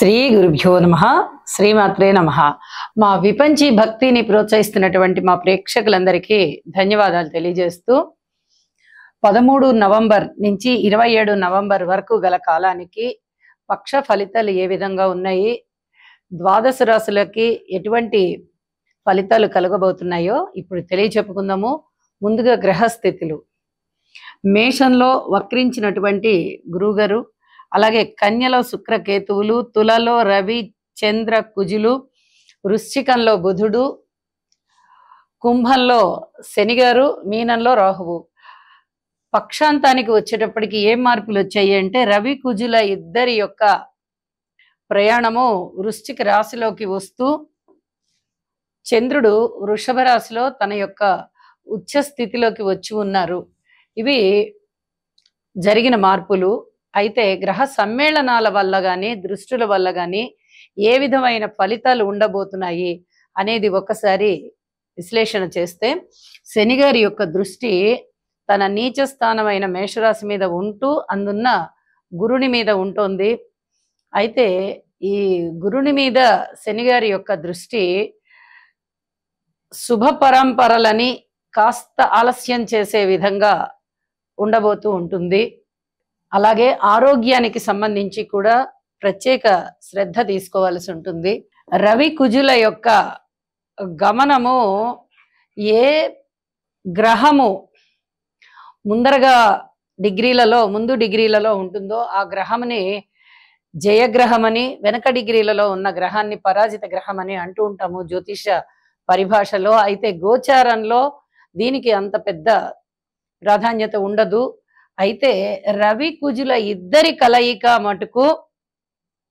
శ్రీ గురుభ్యో నమ శ్రీమాత్రే నమ మా విపంచి భక్తిని ప్రోత్సహిస్తున్నటువంటి మా ప్రేక్షకులందరికీ ధన్యవాదాలు తెలియజేస్తూ పదమూడు నవంబర్ నుంచి ఇరవై ఏడు నవంబర్ వరకు గల కాలానికి పక్ష ఫలితాలు ఏ విధంగా ఉన్నాయి ద్వాదశ రాశులకి ఎటువంటి ఫలితాలు కలగబోతున్నాయో ఇప్పుడు తెలియచెప్పుకుందాము ముందుగా గ్రహస్థితులు మేషంలో వక్రించినటువంటి గురువుగారు అలాగే కన్యలో శుక్రకేతువులు తులలో రవి చంద్ర కుజులు వృశ్చికంలో బుధుడు కుంభంలో శనిగారు మీనంలో రాహువు పక్షాంతానికి వచ్చేటప్పటికి ఏం మార్పులు వచ్చాయి అంటే రవి కుజుల ఇద్దరి యొక్క ప్రయాణము వృశ్చిక రాశిలోకి వస్తూ చంద్రుడు వృషభ రాశిలో తన యొక్క ఉచ్చస్థితిలోకి స్థితిలోకి వచ్చి ఉన్నారు ఇవి జరిగిన మార్పులు అయితే గ్రహ సమ్మేళనాల వల్ల కానీ దృష్టుల వల్ల కానీ ఏ విధమైన ఫలితాలు ఉండబోతున్నాయి అనేది ఒకసారి విశ్లేషణ చేస్తే శనిగారి యొక్క దృష్టి తన నీచ స్థానమైన మేషరాశి మీద ఉంటూ అందున్న గురుని మీద ఉంటుంది అయితే ఈ గురుని మీద శనిగారి యొక్క దృష్టి శుభ పరంపరలని కాస్త ఆలస్యం చేసే విధంగా ఉండబోతూ ఉంటుంది అలాగే ఆరోగ్యానికి సంబంధించి కూడా ప్రత్యేక శ్రద్ధ తీసుకోవాల్సి ఉంటుంది రవి కుజుల యొక్క గమనము ఏ గ్రహము ముందరగా డిగ్రీలలో ముందు డిగ్రీలలో ఉంటుందో ఆ గ్రహంని జయగ్రహమని వెనక డిగ్రీలలో ఉన్న గ్రహాన్ని పరాజిత గ్రహం అని అంటూ ఉంటాము జ్యోతిష పరిభాషలో అయితే గోచారంలో దీనికి అంత పెద్ద ప్రాధాన్యత ఉండదు అయితే రవి కుజుల ఇద్దరి కలయిక మటుకు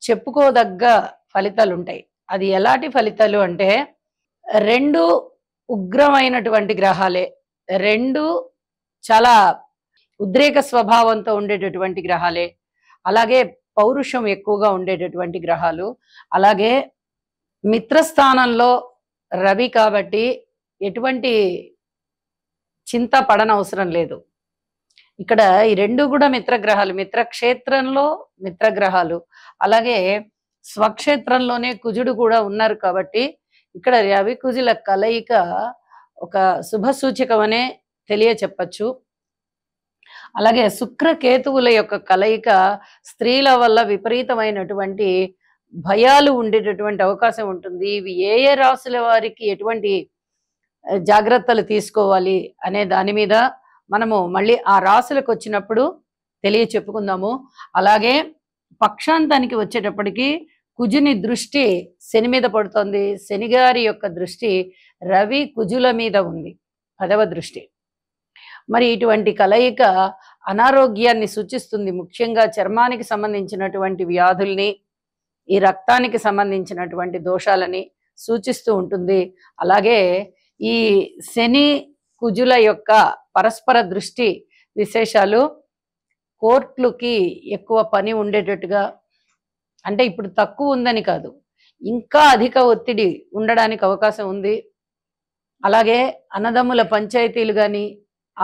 చెప్పుకోదగ్గ ఫలితాలు ఉంటాయి అది ఎలాంటి ఫలితాలు అంటే రెండు ఉగ్రమైనటువంటి గ్రహాలే రెండు చాలా ఉద్రేక స్వభావంతో ఉండేటటువంటి గ్రహాలే అలాగే పౌరుషం ఎక్కువగా ఉండేటటువంటి గ్రహాలు అలాగే మిత్రస్థానంలో రవి కాబట్టి ఎటువంటి చింత పడనవసరం లేదు ఇక్కడ ఈ రెండు కూడా మిత్రగ్రహాలు మిత్రక్షేత్రంలో మిత్రగ్రహాలు అలాగే స్వక్షేత్రంలోనే కుజుడు కూడా ఉన్నారు కాబట్టి ఇక్కడ రవి కుజుల కలయిక ఒక శుభ సూచకమనే చెప్పచ్చు అలాగే శుక్ర కేతువుల యొక్క కలయిక స్త్రీల వల్ల విపరీతమైనటువంటి భయాలు ఉండేటటువంటి అవకాశం ఉంటుంది ఇవి ఏ ఏ రాసుల వారికి ఎటువంటి జాగ్రత్తలు తీసుకోవాలి అనే దాని మీద మనము మళ్ళీ ఆ రాసులకు వచ్చినప్పుడు తెలియ చెప్పుకుందాము అలాగే పక్షాంతానికి వచ్చేటప్పటికి కుజుని దృష్టి శని మీద పడుతోంది శనిగారి యొక్క దృష్టి రవి కుజుల మీద ఉంది పదవ దృష్టి మరి ఇటువంటి కలయిక అనారోగ్యాన్ని సూచిస్తుంది ముఖ్యంగా చర్మానికి సంబంధించినటువంటి వ్యాధుల్ని ఈ రక్తానికి సంబంధించినటువంటి దోషాలని సూచిస్తూ ఉంటుంది అలాగే ఈ శని కుజుల యొక్క పరస్పర దృష్టి విశేషాలు కోర్టులకి ఎక్కువ పని ఉండేటట్టుగా అంటే ఇప్పుడు తక్కువ ఉందని కాదు ఇంకా అధిక ఒత్తిడి ఉండడానికి అవకాశం ఉంది అలాగే అన్నదమ్ముల పంచాయతీలు కానీ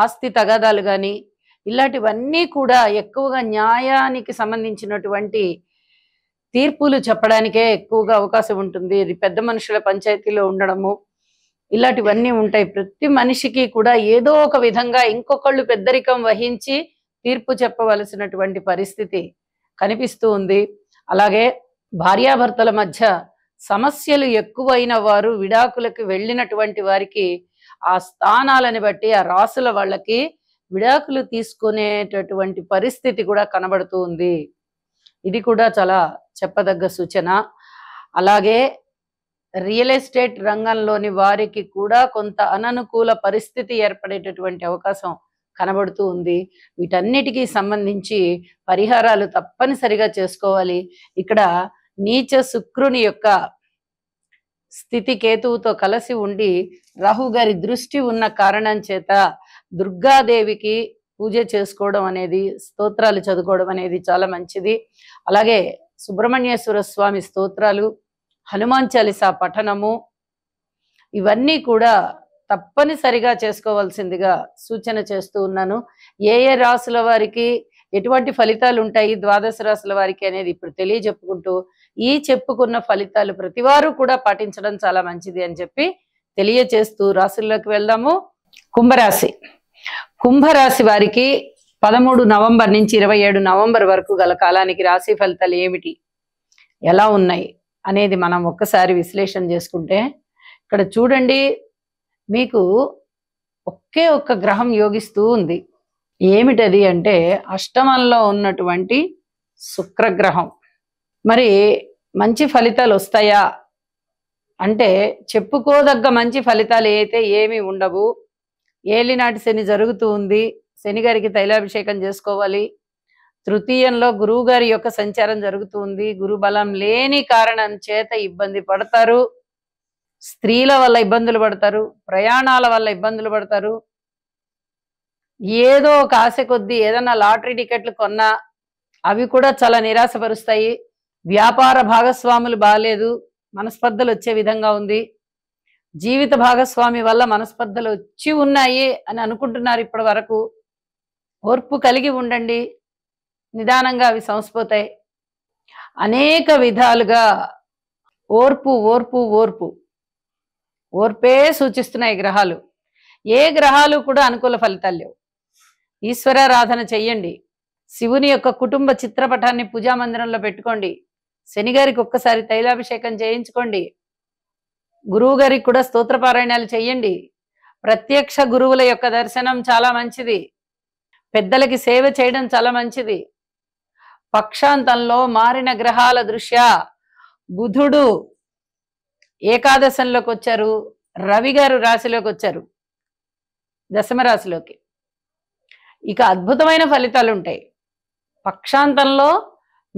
ఆస్తి తగాదాలు కానీ ఇలాంటివన్నీ కూడా ఎక్కువగా న్యాయానికి సంబంధించినటువంటి తీర్పులు చెప్పడానికే ఎక్కువగా అవకాశం ఉంటుంది పెద్ద మనుషుల పంచాయతీలో ఉండడము ఇలాంటివన్నీ ఉంటాయి ప్రతి మనిషికి కూడా ఏదో ఒక విధంగా ఇంకొకళ్ళు పెద్దరికం వహించి తీర్పు చెప్పవలసినటువంటి పరిస్థితి కనిపిస్తూ ఉంది అలాగే భార్యాభర్తల మధ్య సమస్యలు ఎక్కువైన వారు విడాకులకు వెళ్ళినటువంటి వారికి ఆ స్థానాలని బట్టి ఆ రాసుల వాళ్ళకి విడాకులు తీసుకునేటటువంటి పరిస్థితి కూడా కనబడుతూ ఉంది ఇది కూడా చాలా చెప్పదగ్గ సూచన అలాగే రియల్ ఎస్టేట్ రంగంలోని వారికి కూడా కొంత అననుకూల పరిస్థితి ఏర్పడేటటువంటి అవకాశం కనబడుతూ ఉంది వీటన్నిటికీ సంబంధించి పరిహారాలు తప్పనిసరిగా చేసుకోవాలి ఇక్కడ నీచ శుక్రుని యొక్క స్థితి కేతువుతో కలిసి ఉండి రాహుగారి దృష్టి ఉన్న కారణం చేత దుర్గాదేవికి పూజ చేసుకోవడం అనేది స్తోత్రాలు చదువుకోవడం అనేది చాలా మంచిది అలాగే సుబ్రహ్మణ్యేశ్వర స్వామి స్తోత్రాలు హనుమాన్ చాలీసా పఠనము ఇవన్నీ కూడా తప్పనిసరిగా చేసుకోవాల్సిందిగా సూచన చేస్తూ ఉన్నాను ఏ ఏ రాసుల వారికి ఎటువంటి ఫలితాలు ఉంటాయి ద్వాదశ రాసుల వారికి అనేది ఇప్పుడు తెలియజెప్పుకుంటూ ఈ చెప్పుకున్న ఫలితాలు ప్రతివారు కూడా పాటించడం చాలా మంచిది అని చెప్పి తెలియచేస్తూ రాసుల్లోకి వెళ్దాము కుంభరాశి కుంభరాశి వారికి పదమూడు నవంబర్ నుంచి ఇరవై నవంబర్ వరకు గల కాలానికి రాశి ఫలితాలు ఏమిటి ఎలా ఉన్నాయి అనేది మనం ఒక్కసారి విశ్లేషణ చేసుకుంటే ఇక్కడ చూడండి మీకు ఒకే ఒక్క గ్రహం యోగిస్తూ ఉంది ఏమిటది అంటే అష్టమంలో ఉన్నటువంటి శుక్రగ్రహం మరి మంచి ఫలితాలు వస్తాయా అంటే చెప్పుకోదగ్గ మంచి ఫలితాలు అయితే ఏమీ ఉండవు ఏలినాటి శని జరుగుతూ ఉంది శని గారికి తైలాభిషేకం చేసుకోవాలి తృతీయంలో గురువు గారి యొక్క సంచారం జరుగుతుంది గురు బలం లేని కారణం చేత ఇబ్బంది పడతారు స్త్రీల వల్ల ఇబ్బందులు పడతారు ప్రయాణాల వల్ల ఇబ్బందులు పడతారు ఏదో ఒక ఆశ కొద్దీ ఏదైనా లాటరీ టికెట్లు కొన్నా అవి కూడా చాలా నిరాశపరుస్తాయి వ్యాపార భాగస్వాములు బాగాలేదు మనస్పర్ధలు వచ్చే విధంగా ఉంది జీవిత భాగస్వామి వల్ల మనస్పర్ధలు వచ్చి ఉన్నాయి అని అనుకుంటున్నారు ఇప్పటి వరకు ఓర్పు కలిగి ఉండండి నిదానంగా అవి సంస్పోతాయి అనేక విధాలుగా ఓర్పు ఓర్పు ఓర్పు ఓర్పే సూచిస్తున్నాయి గ్రహాలు ఏ గ్రహాలు కూడా అనుకూల ఫలితాలు లేవు ఈశ్వరారాధన చెయ్యండి శివుని యొక్క కుటుంబ చిత్రపటాన్ని పూజా మందిరంలో పెట్టుకోండి శనిగారికి ఒక్కసారి తైలాభిషేకం చేయించుకోండి గురువు గారికి కూడా స్తోత్రపారాయణాలు చేయండి ప్రత్యక్ష గురువుల యొక్క దర్శనం చాలా మంచిది పెద్దలకి సేవ చేయడం చాలా మంచిది పక్షాంతంలో మారిన గ్రహాల దృష్ట్యా బుధుడు ఏకాదశంలోకి వచ్చారు రవి గారు రాశిలోకి వచ్చారు దశమరాశిలోకి ఇక అద్భుతమైన ఫలితాలు ఉంటాయి పక్షాంతంలో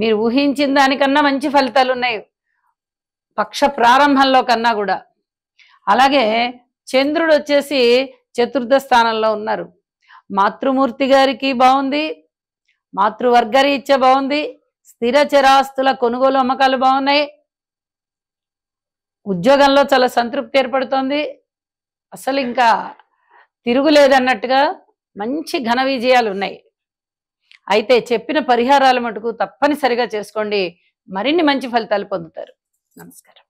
మీరు ఊహించిన దానికన్నా మంచి ఫలితాలు ఉన్నాయి పక్ష ప్రారంభంలో కన్నా కూడా అలాగే చంద్రుడు వచ్చేసి చతుర్థ స్థానంలో ఉన్నారు మాతృమూర్తి గారికి బాగుంది మాతృవర్గరీత్య బాగుంది స్థిర చరాస్తుల కొనుగోలు అమ్మకాలు బాగున్నాయి ఉద్యోగంలో చాలా సంతృప్తి ఏర్పడుతోంది అసలు ఇంకా తిరుగులేదన్నట్టుగా మంచి ఘన విజయాలు ఉన్నాయి అయితే చెప్పిన పరిహారాల మటుకు తప్పనిసరిగా చేసుకోండి మరిన్ని మంచి ఫలితాలు పొందుతారు నమస్కారం